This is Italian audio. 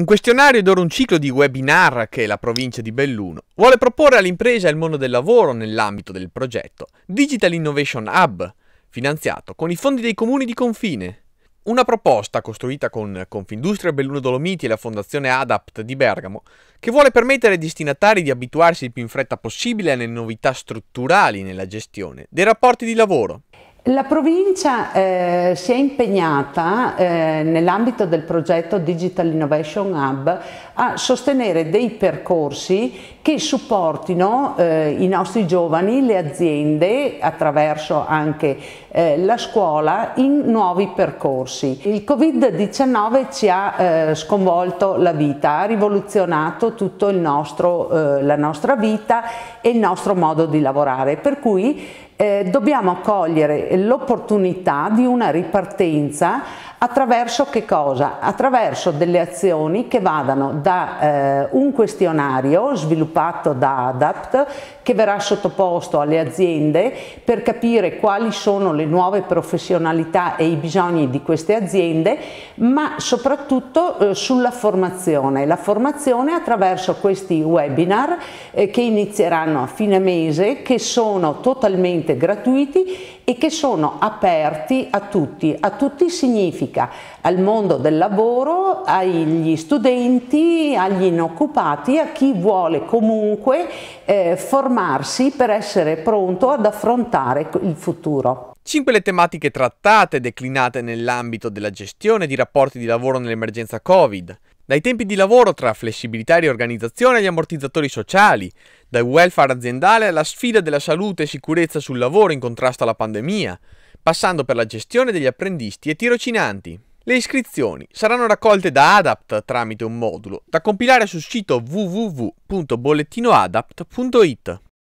Un questionario ed ora un ciclo di webinar che la provincia di Belluno vuole proporre all'impresa e al mondo del lavoro nell'ambito del progetto Digital Innovation Hub, finanziato con i fondi dei comuni di confine. Una proposta costruita con Confindustria Belluno Dolomiti e la Fondazione ADAPT di Bergamo, che vuole permettere ai destinatari di abituarsi il più in fretta possibile alle novità strutturali nella gestione dei rapporti di lavoro, la provincia eh, si è impegnata eh, nell'ambito del progetto Digital Innovation Hub a sostenere dei percorsi che supportino eh, i nostri giovani, le aziende, attraverso anche eh, la scuola, in nuovi percorsi. Il Covid-19 ci ha eh, sconvolto la vita, ha rivoluzionato tutto nostro, eh, la nostra vita e il nostro modo di lavorare, per cui eh, dobbiamo cogliere l'opportunità di una ripartenza attraverso che cosa? Attraverso delle azioni che vadano da eh, un questionario sviluppato da ADAPT che verrà sottoposto alle aziende per capire quali sono le nuove professionalità e i bisogni di queste aziende, ma soprattutto eh, sulla formazione, la formazione attraverso questi webinar eh, che inizieranno a fine mese che sono totalmente totalmente gratuiti e che sono aperti a tutti. A tutti significa al mondo del lavoro, agli studenti, agli inoccupati, a chi vuole comunque eh, formarsi per essere pronto ad affrontare il futuro. Cinque le tematiche trattate declinate nell'ambito della gestione di rapporti di lavoro nell'emergenza Covid, dai tempi di lavoro tra flessibilità e riorganizzazione agli ammortizzatori sociali, dal welfare aziendale alla sfida della salute e sicurezza sul lavoro in contrasto alla pandemia, passando per la gestione degli apprendisti e tirocinanti. Le iscrizioni saranno raccolte da ADAPT tramite un modulo da compilare sul sito www.bollettinoadapt.it.